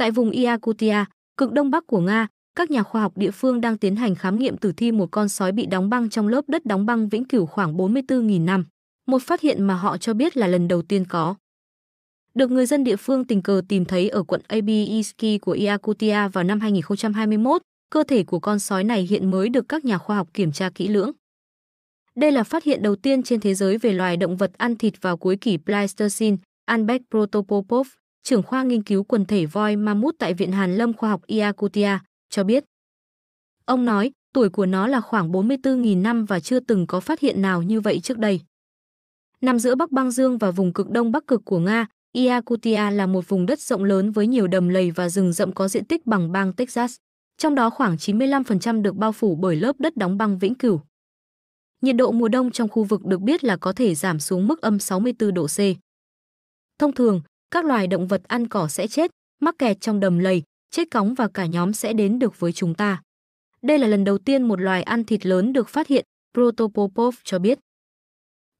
Tại vùng Yakutia, cực đông bắc của Nga, các nhà khoa học địa phương đang tiến hành khám nghiệm tử thi một con sói bị đóng băng trong lớp đất đóng băng vĩnh cửu khoảng 44.000 năm, một phát hiện mà họ cho biết là lần đầu tiên có. Được người dân địa phương tình cờ tìm thấy ở quận Abiyski của Yakutia vào năm 2021, cơ thể của con sói này hiện mới được các nhà khoa học kiểm tra kỹ lưỡng. Đây là phát hiện đầu tiên trên thế giới về loài động vật ăn thịt vào cuối kỷ Pleistocene, Anbek protopopov trưởng khoa nghiên cứu quần thể voi ma mút tại Viện Hàn Lâm Khoa học Yakutia cho biết. Ông nói, tuổi của nó là khoảng 44.000 năm và chưa từng có phát hiện nào như vậy trước đây. Nằm giữa Bắc Băng Dương và vùng cực đông Bắc cực của Nga, Yakutia là một vùng đất rộng lớn với nhiều đầm lầy và rừng rậm có diện tích bằng bang Texas, trong đó khoảng 95% được bao phủ bởi lớp đất đóng băng vĩnh cửu. Nhiệt độ mùa đông trong khu vực được biết là có thể giảm xuống mức âm 64 độ C. Thông thường, các loài động vật ăn cỏ sẽ chết, mắc kẹt trong đầm lầy, chết cóng và cả nhóm sẽ đến được với chúng ta. Đây là lần đầu tiên một loài ăn thịt lớn được phát hiện, Protopopov cho biết.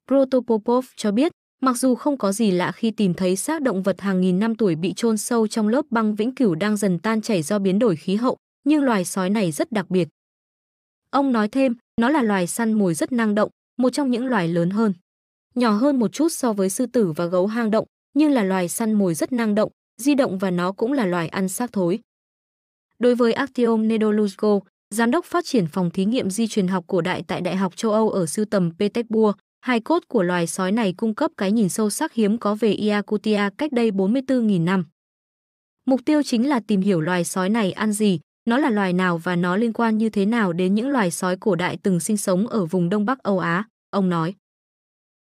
Protopopov cho biết, mặc dù không có gì lạ khi tìm thấy xác động vật hàng nghìn năm tuổi bị chôn sâu trong lớp băng vĩnh cửu đang dần tan chảy do biến đổi khí hậu, nhưng loài sói này rất đặc biệt. Ông nói thêm, nó là loài săn mồi rất năng động, một trong những loài lớn hơn. Nhỏ hơn một chút so với sư tử và gấu hang động, nhưng là loài săn mồi rất năng động, di động và nó cũng là loài ăn xác thối. Đối với Actium nedolusco, giám đốc phát triển phòng thí nghiệm di truyền học cổ đại tại Đại học châu Âu ở sưu tầm Petersburg, hai cốt của loài sói này cung cấp cái nhìn sâu sắc hiếm có về Iacutia cách đây 44.000 năm. Mục tiêu chính là tìm hiểu loài sói này ăn gì, nó là loài nào và nó liên quan như thế nào đến những loài sói cổ đại từng sinh sống ở vùng Đông Bắc Âu Á, ông nói.